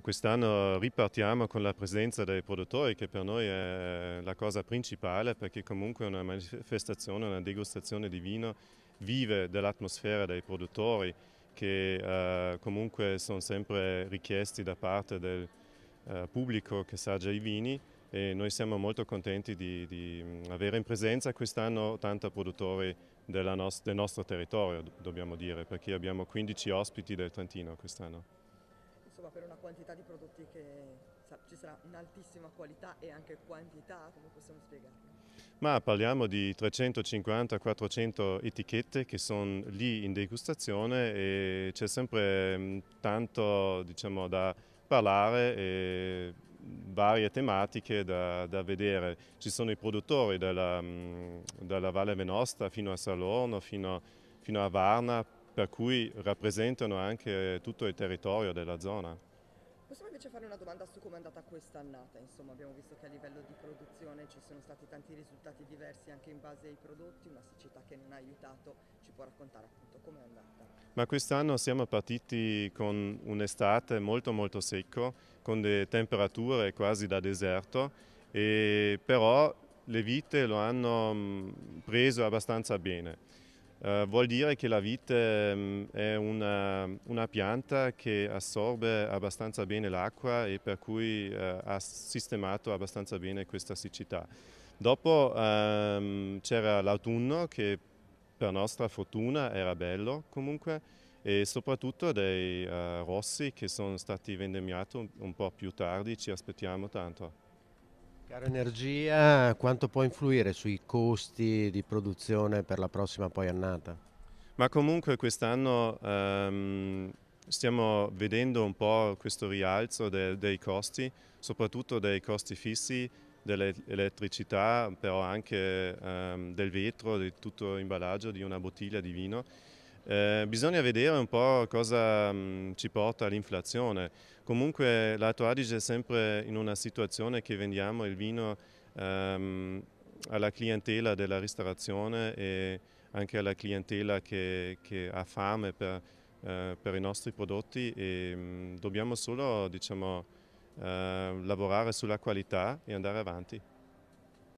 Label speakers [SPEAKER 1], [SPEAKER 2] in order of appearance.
[SPEAKER 1] quest'anno ripartiamo con la presenza dei produttori che per noi è la cosa principale perché comunque una manifestazione, una degustazione di vino vive dell'atmosfera dei produttori che eh, comunque sono sempre richiesti da parte del eh, pubblico che sa già i vini e noi siamo molto contenti di, di avere in presenza quest'anno 80 produttori del nostro territorio, dobbiamo dire, perché abbiamo 15 ospiti del Trentino quest'anno
[SPEAKER 2] insomma, per una quantità di prodotti che sa, ci sarà un'altissima qualità e anche quantità, come possiamo
[SPEAKER 1] spiegare? Ma parliamo di 350-400 etichette che sono lì in degustazione e c'è sempre mm, tanto diciamo, da parlare e varie tematiche da, da, vedere. Ci sono i produttori dalla, mm, dalla Valle Venosta fino a Salorno, fino, fino a Varna, per cui rappresentano anche tutto il territorio della zona.
[SPEAKER 2] Possiamo invece fare una domanda su come è andata quest'annata, insomma abbiamo visto che a livello di produzione ci sono stati tanti risultati diversi anche in base ai prodotti, una siccità che non ha aiutato, ci può raccontare
[SPEAKER 1] appunto come è andata? Ma quest'anno siamo partiti con un'estate molto molto secco, con delle temperature quasi da deserto, però le vite lo hanno preso abbastanza bene. Eh, vuol dire che la vite mm, è una, una, pianta che assorbe abbastanza bene l'acqua e per cui uh, ha sistemato abbastanza bene questa siccità. Dopo um, c'era l'autunno che per nostra fortuna era bello comunque e soprattutto dei uh, rossi che sono stati vendemmiati un, un po' più tardi, ci aspettiamo tanto. Cara energia, quanto può influire sui costi di produzione per la prossima poi annata? Ma comunque quest'anno ehm, stiamo vedendo un po' questo rialzo de dei costi, soprattutto dei costi fissi dell'elettricità, però anche ehm, del vetro, di tutto l'imballaggio di una bottiglia di vino eh, bisogna vedere un po' cosa mh, mm, ci porta l'inflazione. Comunque l'Alto Adige è sempre in una situazione che vendiamo il vino ehm, alla clientela della ristorazione e anche alla clientela che, che ha fame per, eh, per, i nostri prodotti e mh, mm, dobbiamo solo diciamo, eh, lavorare sulla qualità e andare avanti.